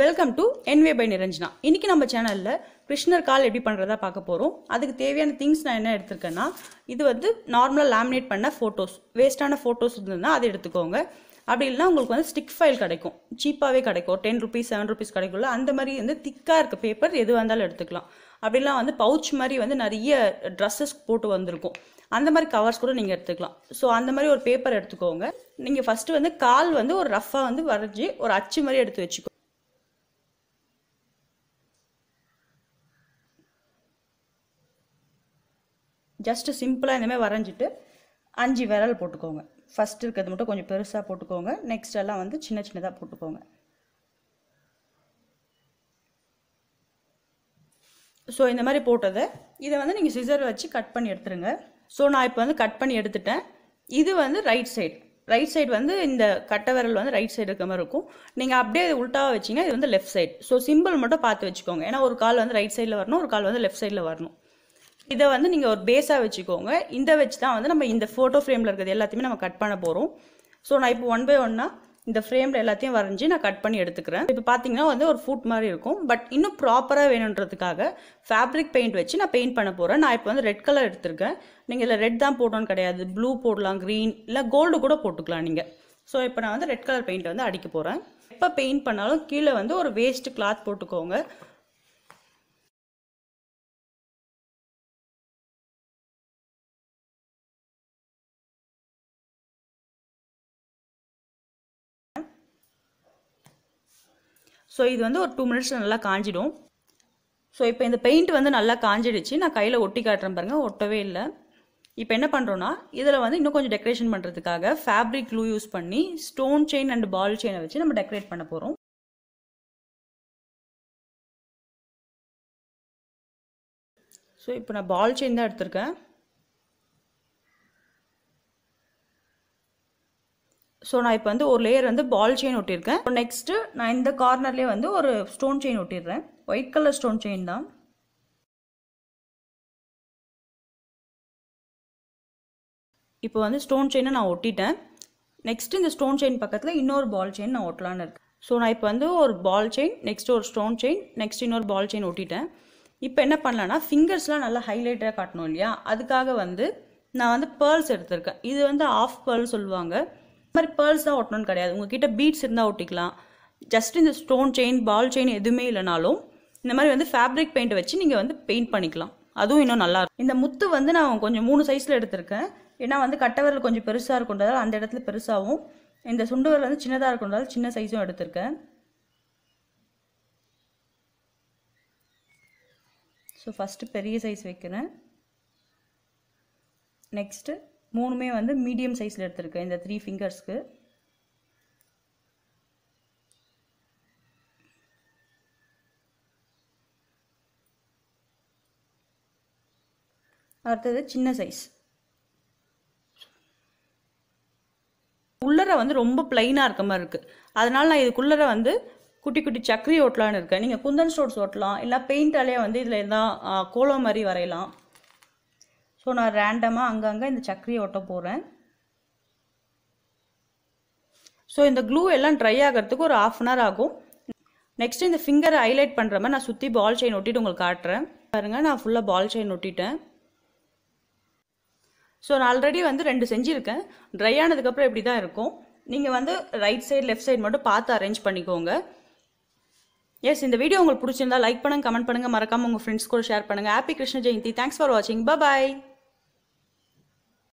welcome to Enway by Niranjana இன்றைக்கி நம்ம சேனலில் கிருஷ்ணர் கால் எப்படி பண்ணுறதா பார்க்க போகிறோம் அதுக்கு தேவையான திங்ஸ் நான் என்ன எடுத்திருக்கேன்னா இது வந்து நார்மலாக லேமினேட் பண்ண ஃபோட்டோஸ் வேஸ்ட்டான ஃபோட்டோஸ் இருந்ததுன்னா அதை எடுத்துக்கோங்க அப்படி இல்லைனா உங்களுக்கு வந்து ஸ்டிக் ஃபைல் கிடைக்கும் சீப்பாகவே கிடைக்கும் டென் ருபீஸ் செவன் ருபீஸ் கிடைக்கும்ல அந்த மாதிரி வந்து திக்காக இருக்க பேப்பர் எது வந்தாலும் எடுத்துக்கலாம் அப்படிலாம் வந்து பவுச் மாதிரி வந்து நிறைய ட்ரெஸ்ஸஸ் போட்டு வந்திருக்கும் அந்த மாதிரி கவர்ஸ் கூட நீங்கள் எடுத்துக்கலாம் ஸோ அந்த மாதிரி ஒரு பேப்பர் எடுத்துக்கோங்க நீங்கள் ஃபஸ்ட்டு வந்து கால் வந்து ஒரு ரஃப்பாக வந்து வரைஞ்சி ஒரு அச்சு மாதிரி எடுத்து வச்சுக்கோங்க ஜஸ்ட்டு சிம்பிளாக இந்தமாதிரி வரைஞ்சிட்டு அஞ்சு விரல் போட்டுக்கோங்க ஃபஸ்ட்டு இருக்கிறது மட்டும் கொஞ்சம் பெருசாக போட்டுக்கோங்க நெக்ஸ்ட் எல்லாம் வந்து சின்ன சின்னதாக போட்டுக்கோங்க ஸோ இந்த மாதிரி போட்டதை இதை வந்து நீங்கள் சிசர் வச்சு கட் பண்ணி எடுத்துருங்க ஸோ நான் இப்போ வந்து கட் பண்ணி எடுத்துட்டேன் இது வந்து ரைட் சைடு ரைட் சைடு வந்து இந்த கட்டை விரல் வந்து ரைட் சைடு இருக்க மாதிரி இருக்கும் நீங்கள் அப்படியே இது உள்டாக வச்சிங்கன்னா இது வந்து லெஃப்ட் சைடு ஸோ சிம்பிள் மட்டும் பார்த்து வச்சுக்கோங்க ஏன்னா ஒரு கால் வந்து ரைட் சைடில் வரணும் ஒரு கால் வந்து லெஃப்ட் சைடில் வரணும் இதை வந்து நீங்கள் ஒரு பேஸாக வச்சுக்கோங்க இந்த வச்சு தான் வந்து நம்ம இந்த ஃபோட்டோ ஃப்ரேமில் இருக்கிறது எல்லாத்தையுமே நம்ம கட் பண்ண போகிறோம் ஸோ நான் இப்போ ஒன் பை ஒன்னாக இந்த ஃப்ரேமில் எல்லாத்தையும் வரைஞ்சி நான் கட் பண்ணி எடுத்துக்கிறேன் இப்போ பார்த்தீங்கன்னா வந்து ஒரு ஃபுட் மாதிரி இருக்கும் பட் இன்னும் ப்ராப்பராக வேணுன்றதுக்காக ஃபேப்ரிக் பெயிண்ட் வச்சு நான் பெயிண்ட் பண்ண போகிறேன் நான் இப்போ வந்து ரெட் கலர் எடுத்திருக்கேன் நீங்கள் இதில் ரெட் தான் போடணும்னு கிடையாது ப்ளூ போடலாம் க்ரீன் இல்லை கோல்டு கூட போட்டுக்கலாம் நீங்கள் ஸோ இப்போ நான் வந்து ரெட் கலர் பெயிண்ட் வந்து அடிக்க போகிறேன் எப்போ பெயிண்ட் பண்ணாலும் கீழே வந்து ஒரு வேஸ்ட் கிளாத் போட்டுக்கோங்க ஸோ இது வந்து ஒரு டூ மினிட்ஸில் நல்லா காஞ்சிடும் ஸோ இப்போ இந்த பெயிண்ட் வந்து நல்லா காஞ்சிடுச்சு நான் கையில் ஒட்டி காட்டுறேன் பாருங்கள் ஒட்டவே இல்லை இப்போ என்ன பண்ணுறோன்னா இதில் வந்து இன்னும் கொஞ்சம் டெக்கரேஷன் பண்ணுறதுக்காக ஃபேப்ரிக் க்ளூ யூஸ் பண்ணி ஸ்டோன் செயின் அண்ட் பால் செயினை வச்சு நம்ம டெக்கரேட் பண்ண போகிறோம் ஸோ இப்போ நான் பால் செயின் தான் எடுத்திருக்கேன் ஸோ நான் இப்போ வந்து ஒரு லேயர் வந்து பால் செயின் ஒட்டியிருக்கேன் நெக்ஸ்ட்டு நான் இந்த கார்னர்லேயே வந்து ஒரு ஸ்டோன் செயின் ஒட்டிடுறேன் ஒயிட் கலர் ஸ்டோன் செயின் தான் இப்போ வந்து ஸ்டோன் செயினை நான் ஒட்டிட்டேன் நெக்ஸ்ட் இந்த ஸ்டோன் செயின் பக்கத்தில் இன்னொரு பால் செயின் நான் ஒட்டலான்னு இருக்கேன் ஸோ நான் இப்போ வந்து ஒரு பால் செயின் நெக்ஸ்ட் ஒரு ஸ்டோன் செயின் நெக்ஸ்ட் இன்னொரு பால் செயின் ஒட்டிட்டேன் இப்போ என்ன பண்ணலான்னா ஃபிங்கர்ஸ்லாம் நல்லா ஹைலைட்டாக காட்டணும் இல்லையா அதுக்காக வந்து நான் வந்து பேர்ல்ஸ் எடுத்திருக்கேன் இது வந்து ஆஃப் பேர்ல் சொல்லுவாங்க மாதிரி பேர்ஸ் தான் ஒட்டணும்னு கிடையாது உங்ககிட்ட பீட்ஸ் இருந்தால் ஒட்டிக்கலாம் ஜஸ்ட் இந்த ஸ்டோன் செயின் பால் செயின் எதுவுமே இல்லைனாலும் இந்த மாதிரி வந்து ஃபேப்ரிக் பெயிண்ட் வச்சு நீங்கள் வந்து பெயிண்ட் பண்ணிக்கலாம் அதுவும் இன்னும் நல்லா இருக்கும் இந்த முத்து வந்து நான் கொஞ்சம் மூணு சைஸில் எடுத்திருக்கேன் ஏன்னா வந்து கட்டவரல் கொஞ்சம் பெருசாக இருக்கின்றதால் அந்த இடத்துல பெருசாகவும் இந்த சுண்டுவரல் வந்து சின்னதாக இருக்கின்றதால் சின்ன சைஸும் எடுத்திருக்கேன் ஸோ ஃபஸ்ட்டு பெரிய சைஸ் வைக்கிறேன் நெக்ஸ்ட்டு மூணுமே வந்து மீடியம் சைஸில் எடுத்திருக்கேன் இந்த த்ரீ ஃபிங்கர்ஸ்க்கு அடுத்தது சின்ன சைஸ் உள்ளரை வந்து ரொம்ப பிளைனாக இருக்க மாதிரி இருக்குது அதனால் நான் இதுக்குள்ளரை வந்து குட்டி குட்டி சக்கரி ஓட்டலான்னு இருக்கேன் நீங்கள் குந்தன் ஸ்டோட்ஸ் ஓட்டலாம் இல்லை பெயிண்டாலே வந்து இதில் இருந்தால் கோலம் மாதிரி வரையலாம் ஸோ நான் ரேண்டமாக அங்கங்கே இந்த சக்கரையை ஒட்ட போகிறேன் ஸோ இந்த க்ளூ எல்லாம் ட்ரை ஆகிறதுக்கு ஒரு ஆஃப் அன் ஹவர் ஆகும் நெக்ஸ்ட் இந்த ஃபிங்கரை ஹைலைட் பண்ணுற மாதிரி நான் சுற்றி பால் செயின் ஒட்டிட்டு உங்களுக்கு காட்டுறேன் பாருங்கள் நான் ஃபுல்லாக பால் செயின் ஒட்டிட்டேன் ஸோ நான் ஆல்ரெடி வந்து ரெண்டு செஞ்சுருக்கேன் ட்ரை ஆனதுக்கப்புறம் இப்படி தான் இருக்கும் நீங்கள் வந்து ரைட் சைடு லெஃப்ட் சைடு மட்டும் பார்த்து அரேஞ்ச் பண்ணிக்கோங்க எஸ் இந்த வீடியோ உங்களுக்கு பிடிச்சிருந்தா லைக் பண்ணுங்கள் கமெண்ட் பண்ணுங்கள் மறக்காமல் உங்கள் ஃப்ரெண்ட்ஸ் கூட ஷேர் பண்ணுங்கள் happy Krishna Jayanthi thanks for வாட்சிங் பாய்